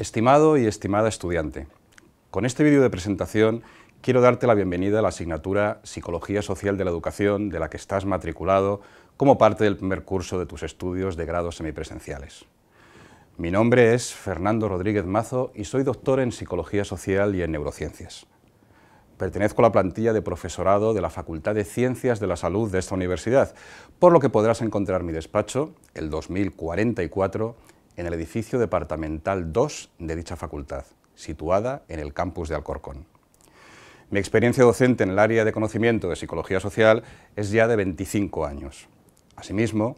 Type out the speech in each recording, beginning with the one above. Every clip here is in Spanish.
Estimado y estimada estudiante, con este vídeo de presentación quiero darte la bienvenida a la asignatura Psicología Social de la Educación de la que estás matriculado como parte del primer curso de tus estudios de grados semipresenciales. Mi nombre es Fernando Rodríguez Mazo y soy doctor en Psicología Social y en Neurociencias. Pertenezco a la plantilla de profesorado de la Facultad de Ciencias de la Salud de esta universidad, por lo que podrás encontrar mi despacho, el 2044, en el edificio departamental 2 de dicha facultad, situada en el campus de Alcorcón. Mi experiencia docente en el área de conocimiento de psicología social es ya de 25 años. Asimismo,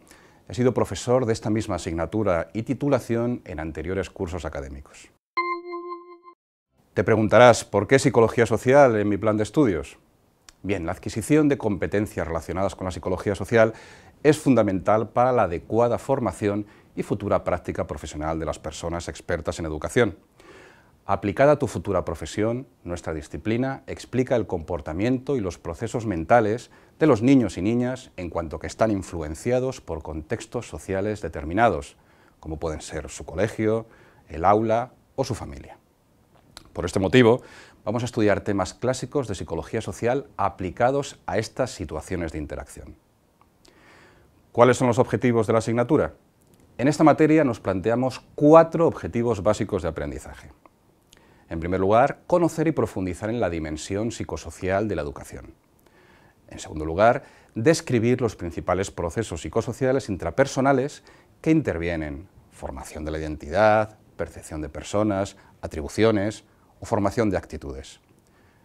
he sido profesor de esta misma asignatura y titulación en anteriores cursos académicos. Te preguntarás, ¿por qué psicología social en mi plan de estudios? Bien, la adquisición de competencias relacionadas con la psicología social es fundamental para la adecuada formación y futura práctica profesional de las personas expertas en educación. Aplicada a tu futura profesión, nuestra disciplina explica el comportamiento y los procesos mentales de los niños y niñas en cuanto que están influenciados por contextos sociales determinados, como pueden ser su colegio, el aula o su familia. Por este motivo, Vamos a estudiar temas clásicos de psicología social aplicados a estas situaciones de interacción. ¿Cuáles son los objetivos de la asignatura? En esta materia nos planteamos cuatro objetivos básicos de aprendizaje. En primer lugar, conocer y profundizar en la dimensión psicosocial de la educación. En segundo lugar, describir los principales procesos psicosociales intrapersonales que intervienen, formación de la identidad, percepción de personas, atribuciones, o formación de actitudes.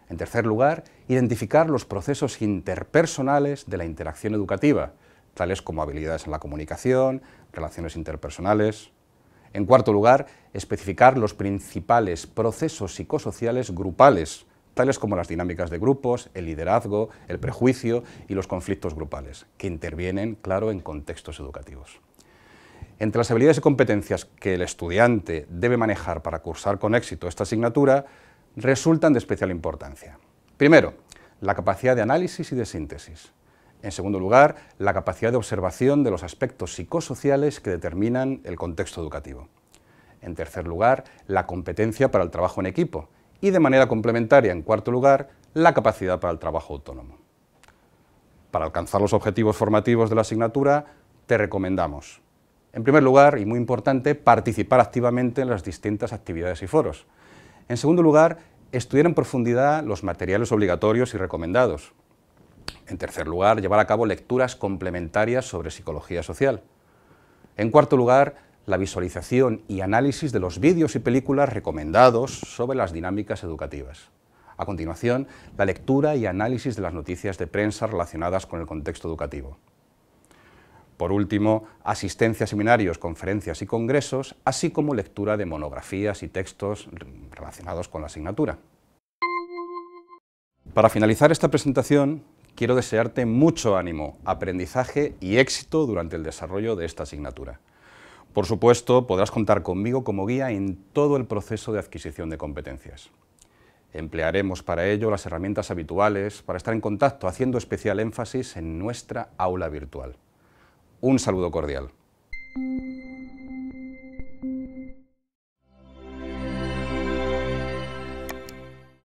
En tercer lugar, identificar los procesos interpersonales de la interacción educativa, tales como habilidades en la comunicación, relaciones interpersonales. En cuarto lugar, especificar los principales procesos psicosociales grupales, tales como las dinámicas de grupos, el liderazgo, el prejuicio y los conflictos grupales, que intervienen, claro, en contextos educativos. Entre las habilidades y competencias que el estudiante debe manejar para cursar con éxito esta asignatura resultan de especial importancia. Primero, la capacidad de análisis y de síntesis. En segundo lugar, la capacidad de observación de los aspectos psicosociales que determinan el contexto educativo. En tercer lugar, la competencia para el trabajo en equipo. Y de manera complementaria, en cuarto lugar, la capacidad para el trabajo autónomo. Para alcanzar los objetivos formativos de la asignatura, te recomendamos en primer lugar, y muy importante, participar activamente en las distintas actividades y foros. En segundo lugar, estudiar en profundidad los materiales obligatorios y recomendados. En tercer lugar, llevar a cabo lecturas complementarias sobre psicología social. En cuarto lugar, la visualización y análisis de los vídeos y películas recomendados sobre las dinámicas educativas. A continuación, la lectura y análisis de las noticias de prensa relacionadas con el contexto educativo. Por último, asistencia a seminarios, conferencias y congresos, así como lectura de monografías y textos relacionados con la asignatura. Para finalizar esta presentación, quiero desearte mucho ánimo, aprendizaje y éxito durante el desarrollo de esta asignatura. Por supuesto, podrás contar conmigo como guía en todo el proceso de adquisición de competencias. Emplearemos para ello las herramientas habituales para estar en contacto, haciendo especial énfasis en nuestra aula virtual. Un saludo cordial.